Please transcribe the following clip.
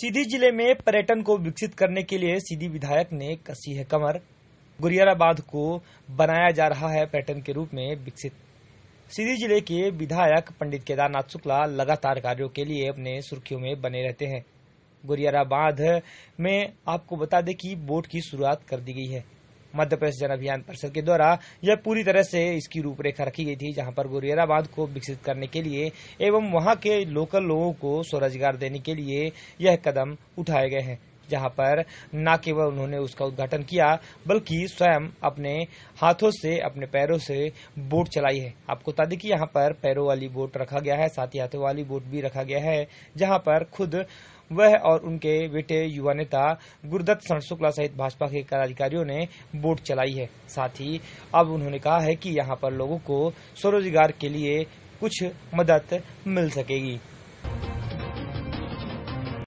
सीधी जिले में पर्यटन को विकसित करने के लिए सीधी विधायक ने कसी है कमर गुरियाराबाद को बनाया जा रहा है पर्यटन के रूप में विकसित सीधी जिले के विधायक पंडित केदारनाथ शुक्ला लगातार कार्यों के लिए अपने सुर्खियों में बने रहते हैं गुरियाराबाद में आपको बता दें कि बोट की शुरुआत कर दी गई है मध्य प्रदेश जन अभियान परिषद के द्वारा यह पूरी तरह से इसकी रूपरेखा रखी गई थी जहां पर गोरियारा बांध को विकसित करने के लिए एवं वहां के लोकल लोगों को स्वरोजगार देने के लिए यह कदम उठाए गए हैं जहां पर न केवल उन्होंने उसका उद्घाटन किया बल्कि स्वयं अपने हाथों से अपने पैरों से बोट चलाई है आपको बता दें कि यहाँ पर पैरों वाली बोट रखा गया है साथ ही हाथों वाली बोट भी रखा गया है जहां पर खुद वह और उनके बेटे युवा नेता गुरदत्त सरण शुक्ला सहित भाजपा के पदाधिकारियों ने बोट चलाई है साथ ही अब उन्होंने कहा है कि यहाँ पर लोगों को स्वरोजगार के लिए कुछ मदद मिल सकेगी